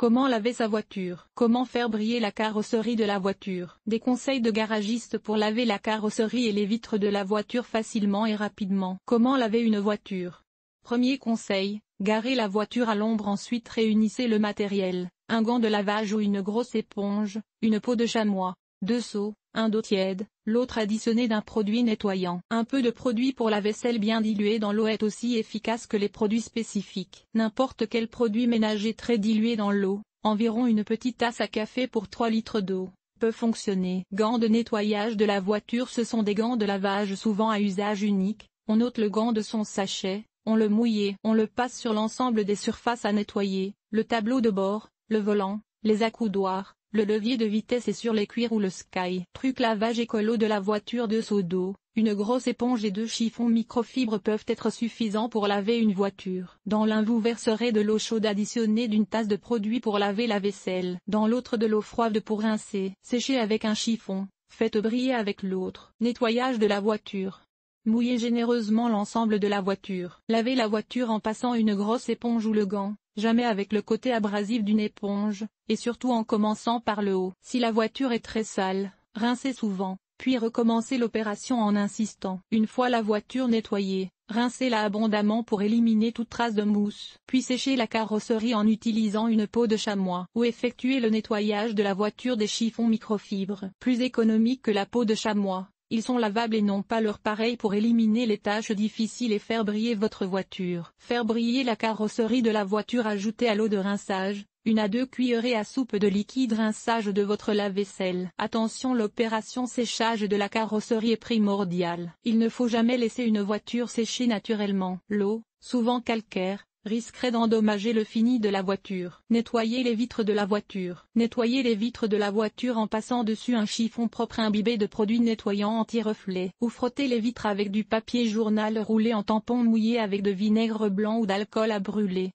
Comment laver sa voiture Comment faire briller la carrosserie de la voiture Des conseils de garagiste pour laver la carrosserie et les vitres de la voiture facilement et rapidement. Comment laver une voiture Premier conseil, garer la voiture à l'ombre ensuite réunissez le matériel, un gant de lavage ou une grosse éponge, une peau de chamois, deux seaux, un dos tiède, L'autre additionné d'un produit nettoyant. Un peu de produit pour la vaisselle bien dilué dans l'eau est aussi efficace que les produits spécifiques. N'importe quel produit ménager très dilué dans l'eau, environ une petite tasse à café pour 3 litres d'eau, peut fonctionner. Gants de nettoyage de la voiture Ce sont des gants de lavage souvent à usage unique, on ôte le gant de son sachet, on le mouille, on le passe sur l'ensemble des surfaces à nettoyer, le tableau de bord, le volant, les accoudoirs, le levier de vitesse est sur les cuirs ou le sky. Truc lavage écolo de la voiture de seau d'eau. Une grosse éponge et deux chiffons microfibres peuvent être suffisants pour laver une voiture. Dans l'un vous verserez de l'eau chaude additionnée d'une tasse de produit pour laver la vaisselle. Dans l'autre de l'eau froide pour rincer. Séchez avec un chiffon. Faites briller avec l'autre. Nettoyage de la voiture mouiller généreusement l'ensemble de la voiture. laver la voiture en passant une grosse éponge ou le gant, jamais avec le côté abrasif d'une éponge, et surtout en commençant par le haut. Si la voiture est très sale, rincez souvent, puis recommencez l'opération en insistant. Une fois la voiture nettoyée, rincez-la abondamment pour éliminer toute trace de mousse. Puis séchez la carrosserie en utilisant une peau de chamois ou effectuez le nettoyage de la voiture des chiffons microfibres. Plus économique que la peau de chamois ils sont lavables et non pas leur pareil pour éliminer les tâches difficiles et faire briller votre voiture. Faire briller la carrosserie de la voiture ajoutée à l'eau de rinçage, une à deux cuillerées à soupe de liquide rinçage de votre lave-vaisselle. Attention l'opération séchage de la carrosserie est primordiale. Il ne faut jamais laisser une voiture sécher naturellement. L'eau, souvent calcaire, risquerait d'endommager le fini de la voiture. Nettoyer les vitres de la voiture. Nettoyer les vitres de la voiture en passant dessus un chiffon propre imbibé de produits nettoyants anti-reflets. Ou frotter les vitres avec du papier journal roulé en tampon mouillé avec de vinaigre blanc ou d'alcool à brûler.